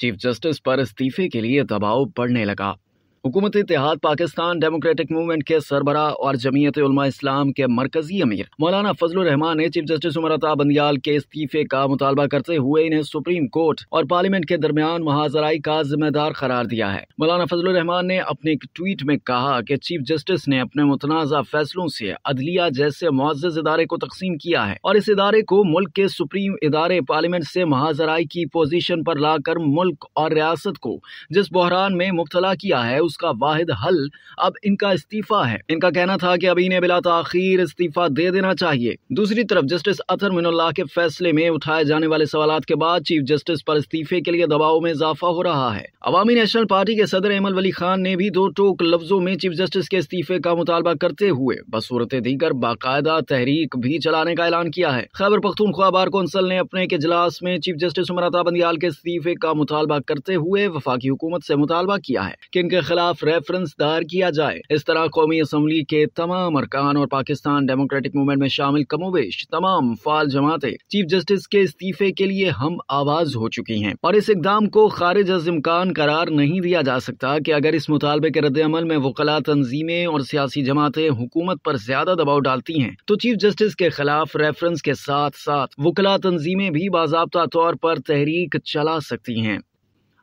chief justice पर इस्तीफे के लिए दबाव बढ़ने लगा हुकूमत इतिहाद पाकिस्तान डेमोक्रेटिक मूवमेंट के सरबरा और जमीयत उलमा इस्लाम के मरकजी अमीर मौलाना फजल रहमान ने चीफ जस्टिस उमर अता बंदियाल के इस्तीफे का मुतालबा करते हुए इन्हें सुप्रीम कोर्ट और पार्लियामेंट के दरमियान महाजराई का जिम्मेदार करार दिया है मौलाना फजल रहमान ने अपने एक ट्वीट में कहा कि चीफ जस्टिस ने अपने मुतनाज़ा फैसलों से अदलिया जैसे मुआज़ इदारे को तकसीम किया है और इस इदारे को मुल्क के सुप्रीम इदारे पार्लियामेंट से महाजराई की आरोप पर लाकर मुल्क और रियासत को जिस बहरान में मुबतला किया है उस उसका वाहिद हल अब इनका इस्तीफा है इनका कहना था कि अभी इन्हें बिला तखिर तो इस्तीफा दे देना चाहिए दूसरी तरफ जस्टिस अतर मिनुल्लाह के फैसले में उठाए जाने वाले सवाल के बाद चीफ जस्टिस पर इस्तीफे के लिए दबाव में इजाफा हो रहा है अवामी नेशनल पार्टी के सदर अहमद वली खान ने भी दो टोक लफ्जों में चीफ जस्टिस के इस्तीफे का मुतालबा करते हुए बसूरत दीगर बाकायदा तहरीक भी चलाने का ऐलान किया है खैबर पख्तून बार कौंसल ने अपने एक इजलास में चीफ जस्टिस उमरता बंदियाल के इस्तीफे का मुतालबा करते हुए वफाकी हुकूमत से मुतालबा किया है कि इनके खिलाफ खिलाफ रेफरेंस दायर किया जाए इस तरह कौमी असम्बली के तमाम अरकान और पाकिस्तान डेमोक्रेटिक मूवमेंट में शामिल कमोवेश तमाम फाल जमाते चीफ जस्टिस के इस्तीफे के लिए हम आवाज हो चुकी हैं और इस इकदाम को खारिज अज करार नहीं दिया जा सकता कि अगर इस मुतालबे के अमल में वकला तंजीमें और सियासी जमातें हुकूमत पर ज्यादा दबाव डालती हैं तो चीफ जस्टिस के खिलाफ रेफरेंस के साथ साथ वकला तंजीमें भी बाबा तौर पर तहरीक चला सकती हैं